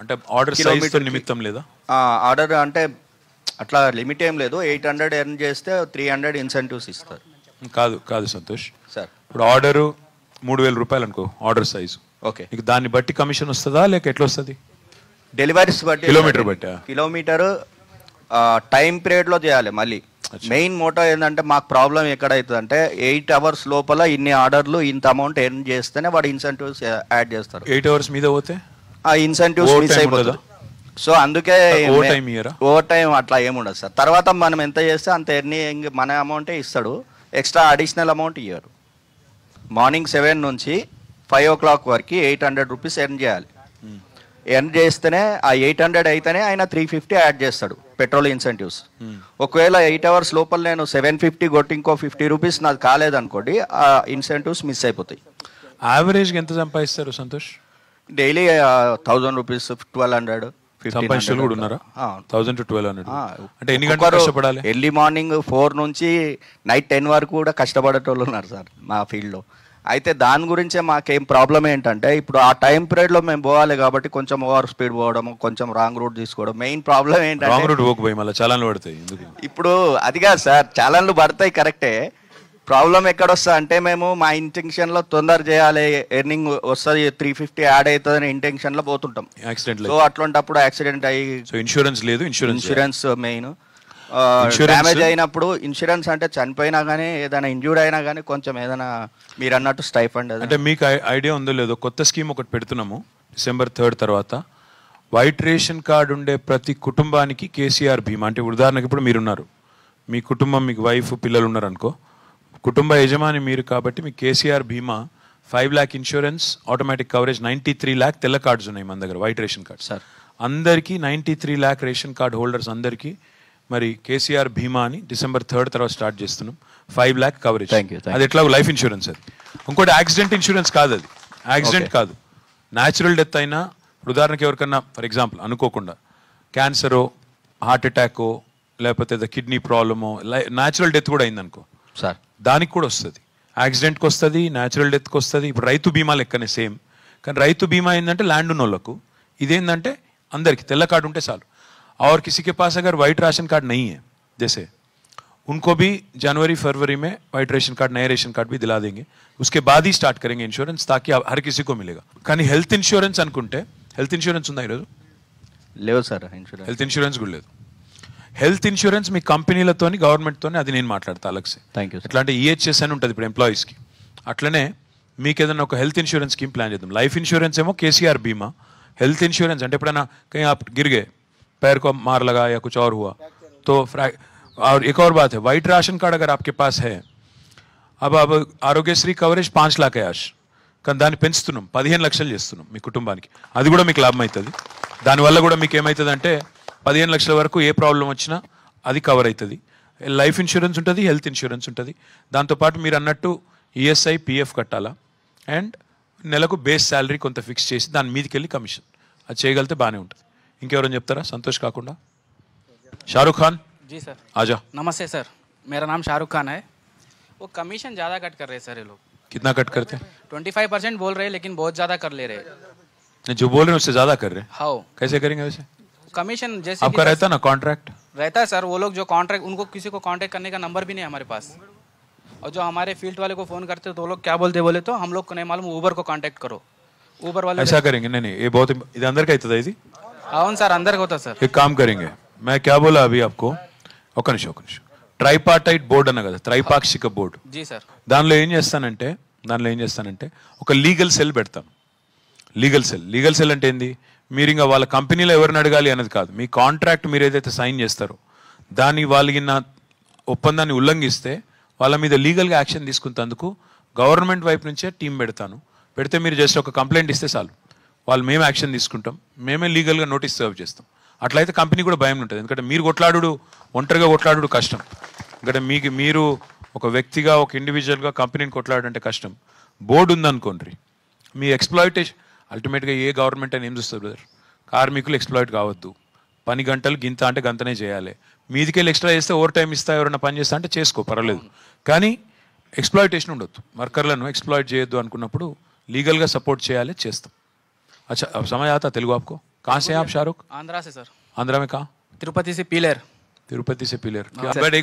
అంటే ఆర్డర్ నిమిత్తం లేదా ఆర్డర్ అంటే అట్లా లిమిట్ ఏం లేదు ఎయిట్ హండ్రెడ్ ఎర్న్ చేస్తే త్రీ హండ్రెడ్ ఇన్సెంటివ్స్ ఇస్తారు కాదు కాదు సంతోష్ సార్ ఇప్పుడు ఆర్డరు మూడు వేల రూపాయలు అనుకో ఆర్డర్ సైజు ఓకే నీకు దాన్ని బట్టి కమిషన్ వస్తుందా లేక ఎట్లా వస్తుంది డెలివరీస్ బట్టి కిలోమీటర్ బట్టి కిలోమీటర్ టైం పీరియడ్లో చేయాలి మళ్ళీ మెయిన్ మోటో ఏంటంటే మాకు ప్రాబ్లం ఎక్కడైతుందంటే ఎయిట్ అవర్స్ లోపల ఇన్ని ఆర్డర్లు ఇంత అమౌంట్ ఎర్న్ చేస్తేనే వాడు ఇన్సెంటివ్స్ యాడ్ చేస్తారు ఎయిట్ అవర్స్ మీద పోతే ఆ ఇన్సెంటివ్స్ మిస్ అయిపోతుంది సో అందుకే ఓవర్ టైం అట్లా ఏముండదు సార్ తర్వాత మనం ఎంత చేస్తే అంత ఎర్నింగ్ మన అమౌంటే ఇస్తాడు ఎక్స్ట్రా అడిషనల్ అమౌంట్ ఇయ్యారు మార్నింగ్ సెవెన్ నుంచి ఫైవ్ ఓ క్లాక్ వరకు ఎయిట్ హండ్రెడ్ రూపీస్ ఎర్న్ చేయాలి ఎర్న్ hmm. చేస్తేనే ఆ ఎయిట్ హండ్రెడ్ అయితేనే ఆయన త్రీ ఫిఫ్టీ యాడ్ చేస్తాడు పెట్రోల్ ఇన్సెంటివ్స్ hmm. ఒకవేళ ఎయిట్ అవర్స్ లోపల నేను సెవెన్ ఫిఫ్టీ కొట్టి ఇంకో ఫిఫ్టీ రూపీస్ నాకు కాలేదనుకోండి ఆ ఇన్సెంటివ్స్ మిస్ అయిపోతాయి యావరేజ్ ఎంత సంపాదిస్తారు Santosh daily thousand rupees twelve hundred కూడా థౌసండ్ టు ట్వెల్వ్ హండ్రెడ్ అంటే ఎన్ని కష్టపడాలి ఎర్లీ మార్నింగ్ ఫోర్ నుంచి నైట్ టెన్ వరకు కూడా కష్టపడేటోళ్ళు ఉన్నారు సార్ మా ఫీల్డ్లో అయితే దాని గురించే మాకేం ప్రాబ్లం ఏంటంటే ఇప్పుడు ఆ టైం లో మేము పోవాలి కాబట్టి కొంచెం ఓవర్ స్పీడ్ పోవడం కొంచెం రాంగ్ రూట్ తీసుకోవడం మెయిన్ ప్రాబ్లం ఏంటంటే రాంగ్ రూట్ పోకపోయి మళ్ళీ చలన్లు పడతాయి ఇప్పుడు అది కాదు సార్ చలన్లు పడతాయి కరెక్టే ప్రాబ్లం వస్తుంది అంటే మేము మా ఇంటెన్షన్లో తొందర చేయాలి ఎర్నింగ్ వస్తుంది త్రీ ఫిఫ్టీ యాడ్ అవుతుందని ఇంటెన్షన్లో పోతుంటాం యాక్సిడెంట్ సో అట్లాంటప్పుడు యాక్సిడెంట్ అయ్యి ఇన్సూరెన్స్ లేదు ఇన్సూరెన్స్ ఇన్సూరెన్స్ మెయిన్ డ్యామేజ్ అయినప్పుడు ఇన్సూరెన్స్ అంటే చనిపోయినా కానీ ఏదైనా ఇంజూర్డ్ అయినా కానీ కొంచెం ఏదైనా మీరు అన్నట్టు స్టైఫండ్ అంటే మీకు ఐడియా ఉందో లేదో కొత్త స్కీమ్ ఒకటి పెడుతున్నాము డిసెంబర్ థర్డ్ తర్వాత వైట్ రేషన్ కార్డు ఉండే ప్రతి కుటుంబానికి కేసీఆర్ భీమా అంటే ఉదాహరణకి ఇప్పుడు మీరున్నారు మీ కుటుంబం మీకు వైఫ్ పిల్లలు ఉన్నారనుకో కుటుంబ యజమాని మీరు కాబట్టి మీ KCR Bima five lakh insurance automatic coverage ninety three lakh తెల్ల కార్డ్స్ ఉన్నాయి మన దగ్గర వైట్ రేషన్ కార్డ్ సార్ అందరికీ ninety three lakh ration card holders అందరికీ మరి కేసీఆర్ భీమా అని డిసెంబర్ థర్డ్ తర్వాత స్టార్ట్ చేస్తున్నాం ఫైవ్ ల్యాక్ కవరేజ్ అది ఎట్లా లైఫ్ ఇన్సూరెన్స్ అది ఇంకోటి యాక్సిడెంట్ ఇన్సూరెన్స్ కాదు అది యాక్సిడెంట్ కాదు న్యాచురల్ డెత్ అయినా ఉదాహరణకి ఎవరికన్నా ఫర్ ఎగ్జాంపుల్ అనుకోకుండా క్యాన్సరో హార్ట్ అటాకో లేకపోతే కిడ్నీ ప్రాబ్లమో న్యాచురల్ డెత్ కూడా అయిందనుకో సార్ దానికి కూడా వస్తుంది యాక్సిడెంట్కి వస్తుంది న్యాచురల్ డెత్కి వస్తుంది ఇప్పుడు రైతు బీమా లెక్కనే సేమ్ కానీ రైతు బీమా ఏంటంటే ల్యాండ్ ఉన్న వాళ్ళకు ఇదేంటంటే అందరికీ తెల్ల కార్డు ఉంటే చాలు ఆర్ किसी के white ration white ration card नहीं है जैसे उनको भी जनवरी फरवरी में वाइट రేషన్ कार्ड नए रेशन कार्ड भी दिला देंगे उसके बाद ही स्टार्ट करेंगे इंश्योरेंस కానీ హెల్త్ ఇన్సూరెన్స్ అనుకుంటే హెల్త్ ఇన్సూరెన్స్ ఉందా ఈరోజు లేవు సార్ ఇన్సూరెన్స్ హెల్త్ ఇన్సూరెన్స్ కూడా లేదు హెల్త్ ఇన్సూరెన్స్ మీ కంపెనీలతో గవర్నమెంట్తో అది నేను మాట్లాడతా అలక్స్ థ్యాంక్ యూ ఎట్లా ఈహెచ్ఎస్ అని ఉంటుంది ఇప్పుడు ఎంప్లాయీస్కి అట్లనే మీకు ఏదైనా ఒక హెల్త్ ఇన్సూరెన్స్ స్కీమ్ ప్లాన్ చేద్దాం లైఫ్ ఇన్సూరెన్స్ ఏమో కేసీఆర్ బీమా హెల్త్ ఇన్సూరెన్స్ అంటే ఎప్పుడైనా గిరిగే పేరు మార్లగా యా కుచ్ को హువా తో ఫ్రా कुछ और हुआ तो వైట్ రాషన్ కార్డ్ అగర్ ఆప్కే పాస్ హే అబ్ అబ్ ఆరోగ్యశ్రీ కవరేజ్ పాంచ్ లాక్ యాష్ కానీ దాన్ని పెంచుతున్నాం పదిహేను లక్షలు చేస్తున్నాం మీ కుటుంబానికి అది కూడా మీకు లాభం అవుతుంది దానివల్ల కూడా మీకు ఏమవుతుందంటే పదిహేను లక్షల వరకు ఏ ప్రాబ్లం వచ్చినా అది కవర్ అవుతుంది లైఫ్ ఇన్సూరెన్స్ ఉంటుంది హెల్త్ ఇన్సూరెన్స్ ఉంటుంది దాంతోపాటు మీరు అన్నట్టు ఈఎస్ఐ e పిఎఫ్ కట్టాలా అండ్ నెలకు బేస్ శాలరీ కొంత ఫిక్స్ చేసి దాని మీదకి వెళ్ళి కమిషన్ అది చేయగలిగితే బాగానే ఉంటుంది ఇంకెవరైనా చెప్తారా సంతోష్ కాకుండా షారుఖ్ ఖాన్ జీ సార్ ఆజా నమస్తే సార్ మేరా నామ नाम ఖాన్ హై ఓ కమిషన్ జాదా కట్ కర్ సార్ रहे हैं सर ये लोग कितना బోల్ రే हैं ट्वेंटी జాదా కర్ లే రే నే జో బోల్ రే ఉస్సే జాదా కర్ రే హౌ కైసే కరేంగే వైసే कमीशन जैसे आपका रहता है ना कॉन्ट्रैक्ट रहता है सर वो लोग जो कॉन्ट्रैक्ट उनको किसी को कॉन्टैक्ट करने का नंबर भी नहीं हमारे पास और जो हमारे फील्ड वाले को फ़ोन करते हैं तो लोग क्या बोलते बोले तो हम लोग को नहीं मालूम ऊबर को कॉन्टेक्ट करो ऊबर वाले ऐसा करेंगे नहीं नहीं ये बहुत इधर अंदर का इतना जी हाँ सर अंदर का होता सर एक काम करेंगे मैं क्या बोला अभी आपको ఒక నిమిషం ఒక నిమిషం ట్రైపార్టైట్ బోర్డు అన్న కదా త్రైపాక్షిక బోర్డు దానిలో ఏం చేస్తానంటే దానిలో ఏం చేస్తానంటే ఒక లీగల్ సెల్ పెడతాను లీగల్ సెల్ లీగల్ సెల్ అంటే ఏంది మీరు ఇంకా వాళ్ళ కంపెనీలో ఎవరిని అడగాలి అనేది కాదు మీ కాంట్రాక్ట్ మీరు ఏదైతే సైన్ చేస్తారో దాన్ని వాళ్ళకి నా ఒప్పందాన్ని ఉల్లంఘిస్తే వాళ్ళ మీద లీగల్గా యాక్షన్ తీసుకున్నందుకు గవర్నమెంట్ వైపు నుంచే టీం పెడతాను పెడితే మీరు జస్ట్ ఒక కంప్లైంట్ ఇస్తే చాలు వాళ్ళు మేము యాక్షన్ తీసుకుంటాం మేమే లీగల్గా నోటీస్ సర్వ్ చేస్తాం అట్లయితే కంపెనీ కూడా భయం ఉంటుంది ఎందుకంటే మీరు కొట్లాడు ఒంటరిగా కొట్లాడు కష్టం ఎందుకంటే మీకు మీరు ఒక వ్యక్తిగా ఒక ఇండివిజువల్గా కంపెనీని కొట్లాడంటే కష్టం బోర్డు ఉందనుకోండి మీ ఎక్స్ప్లాయిటేషన్ అల్టిమేట్గా ఏ గవర్నమెంట్ అని ఏం చూస్తారు బ్రదర్ కార్మికులు ఎక్స్ప్లాయిట్ కావద్దు పని గంటలు గింత అంటే గంతనే చేయాలి మీదికెళ్ళి ఎక్స్ట్రా చేస్తే ఓవర్ టైం ఇస్తా ఎవరైనా పని చేస్తా అంటే చేసుకో పర్వాలేదు కానీ ఎక్స్ప్లాయిటేషన్ ఉండొద్దు వర్కర్లను ఎక్స్ప్లాయిట్ చేయొద్దు అనుకున్నప్పుడు లీగల్గా సపోర్ట్ చేయాలి చేస్తాం అచ్చా సమయ తెలుగు ఆప్కో కాసే ఆప్ షారుఖ్ ఆంధ్రా సార్ ఆంధ్రామే కా తిరుపతి సి से తిరుపతి సి से